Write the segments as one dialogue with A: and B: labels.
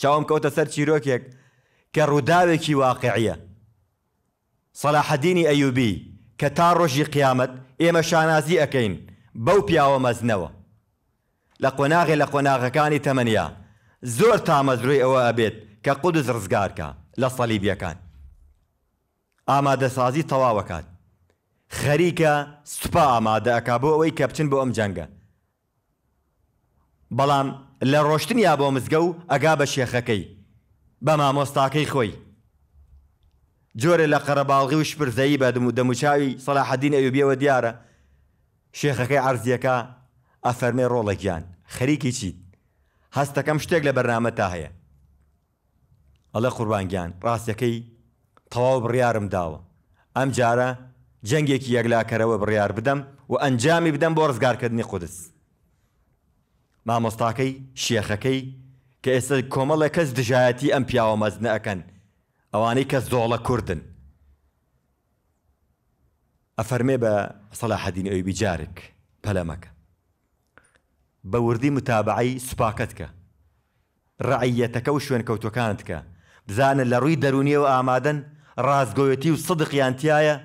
A: چاوم کەوتە سەر چیرۆکێک کە ڕووداوێکی واقعیە سەلاحەدینی ئەیوبی کە تا ڕۆژی قیامەت ئێمە شانازی ئەەکەین بەو پیاوە مەزنەوە لە قۆناغی لە قۆناغەکانی تەمەنیا زۆر تامەزروی ئەوە ئەبێت کە قودز ڕزگارکە لە سەلیبیەکان ئامادەسازی تەواوەکات خەریکە سوپا ئامادە ئەکا بۆ ئەوەی کە بچن بۆ ئەم جەنگە بەڵام لە ڕۆشتنیا بۆ مزگە و ئەگا بە شێخەکەی بە مامۆستاکەی خۆی جۆرە لە قەرەباڵغی و شپرزایی بەدم و دەموچاوی سەلاحەدین ئەوبیەوە دیارە شێخەکەی ئارزیەکە ئەفەرمێ ڕۆڵێکیان خەریکی چیت هەستەکەم شتێک لە بەرنامە تا هەیە ئەڵە قوربانگیان ڕاستەکەی تەواو بڕیارم داوە ئەم جارە جەنگێکی یەکلاکەرەوە بڕیار بدەم و ئەنجامی بدەم بۆ ڕزگارکردنی خودست مامۆستاکەی شێخەکەی کە ئێستا کۆمەڵە کەس دژایەتی ئەم پیاوە مەزنە ئەەکەن ئەوانەی کەس زۆڵە کوردن ئەفەرمێ بە سەلا حەدین ئەوی جارێک پەلەمەکە بە وردی متابعی سوپاکەت کە ڕعەتەکە و شوێن کەوتەکانت کە بزانن لە ڕووی دەرونیەوە ئامادەن ڕازگۆیەتی و سدقیانتیایە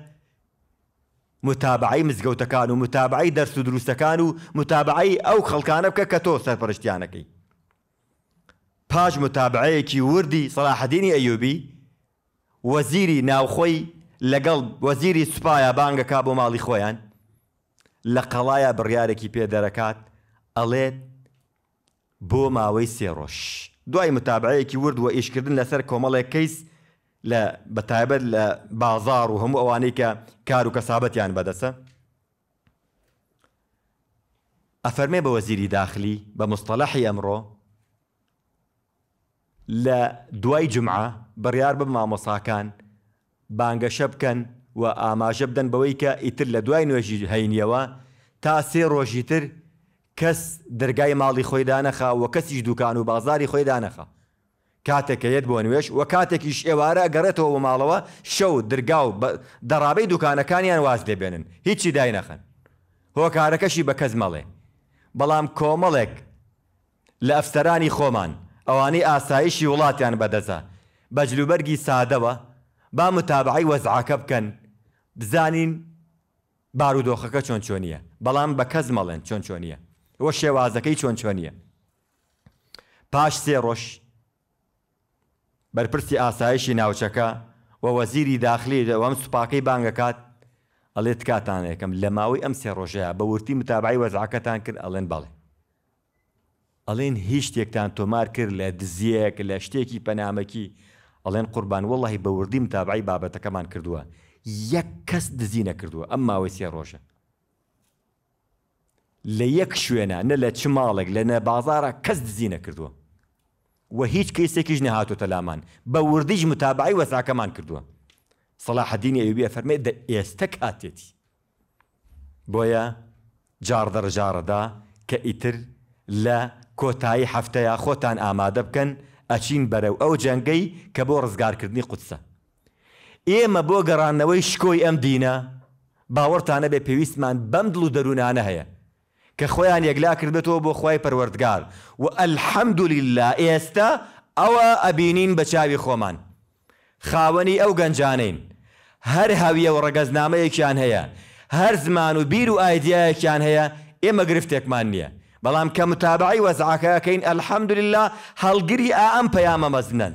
A: متابعی مزگەوتەکان و متابعی دەرس و دروستەکان و متابعی ئەو خەڵکانە بکە کە تۆ سەرپەرشتیانەکەی پاش متابعەیەکی وردی سەلاحدینی ئەیوبی وەزیری ناوخۆی لەگەڵ وەزیری سوپایە بانگەکە بۆ ماڵی خۆیان لە قەڵایە بڕیارێکی پێدەرەکات ئەڵێت بۆ ماوەی سێڕۆژ دوای متابعەیەکی ورد و ئیشکردن لەسەر کۆمەڵێک کەیس لە بەتایبەت لە بازار و هەموو ئەوانەی کە کار و کەسابەتیان بەدەسە ئەفەرمێ بە وەزیری داخلی بە مستەلەحی ئەمڕۆ لە دوای جمعە بڕیار بە مامۆساکان بانگەشە بکەن و ئاماژە بدەن بەوەی کە ئیتر لە دوای نوێژی هەینیەوە تا سێ ڕۆژی تر کەس دەرگای ماڵی خۆیدانەخە و کەسیش دوکان و بازاری خۆیدانەخە کاتێکەیەت بۆ نوێش وە کاتێکیش ئێوارە گەڕێتەوە بۆ ماڵەوە شەو درگاو دەڕابەی دوکانەکانیان واز دەبێنن هیچی دای نەخن هۆکارەکەشی بە کەس مەڵێ بەڵام کۆمەڵێک لە ئەفسەرانی خۆمان ئەوانەی ئاسایشی وڵاتیان بەدەزە بەجلوبەرگی سادەوە با متابعی وەزعاکە بکەن بزانین بارودۆخەکە چۆن چۆنیە بەڵام بە کەس مەڵێن چۆن چۆنیە وە شێوازەکەی چۆن چۆنیە پاش سێ ڕۆژ بەرپرسی ئاسایشی ناوچەکە و وەزیری داخلی ئەوەم سوپاکەی بانگەکات ئەڵێ تکاتانێکم لە ماوەی ئەم سێ ڕۆژەیە بە ورتی متابعی وەزعکەتان کرد ئەڵێن بەڵێ ئەڵێن هیچ شتێکتان تۆمار کرد لە دزیەک لە شتێکی پەنامەکی ئەڵێن قوربان وڵی بە وردی متابعی بابەتەکەمان کردووە یەک کەس دزی نەکردووە ئەم ماوەی سێ ڕۆژە لە یەک شوێنە نە لە چ ماڵێک لە نە بازارە کەس دزی نەکردووە و هیچ کەیسێکیش نەهاتۆتە لامان بە وردیش متابعی وەساکەمان کردووە سەلاحدینی ئەوبیە فەرمێ دە ئێستە کاتێتی بۆیە جاردەڕژارەدا کە ئیتر لە کۆتایی هەفتەیە خۆتان ئامادە بکەن ئەچین بەرەو ئەو جەنگەی کە بۆ ڕزگارکردنی قوتسە ئێمە بۆ گەڕانەوەی شکۆی ئەم دینە باوەڕتانە بێ پێویستمان بەم دڵ و دەروونانە هەیە کە خۆیان یەکلا کردبێتەوە بۆ خی پەروەردگار و ئەلحەمدولیلا ئێستا ئەوە ئەبینین بە چاوی خۆمان خاوەنی ئەو گەنجانین هەر هاویە و ڕگەزنامەیەکیان هەیە هەر زمان و بیر و ئایدایەکیان هەیە ئێمە گرفتێکمان نییە بەڵام کە متابعی وەزعاکەکەین ئەلحەمدولیلا هەڵگیری ئا ئەم پەیامە مەزنن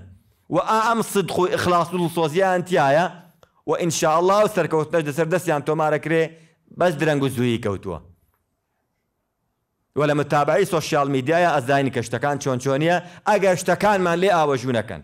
A: و ئا ئەم صدق و ئخلاص و سۆزیان تایە و ئینشاءله و سەرکەوتنەش دەسەر دەستیان تۆمارەکرێ بەس درەنگ و زووی کەوتووە وە لە متابعی سوۆسیال میدیایە ئەزدانی کە شتەکان چۆن چۆنیە ئەگەر شتەکانمان لێ ئاوەژوونەکەن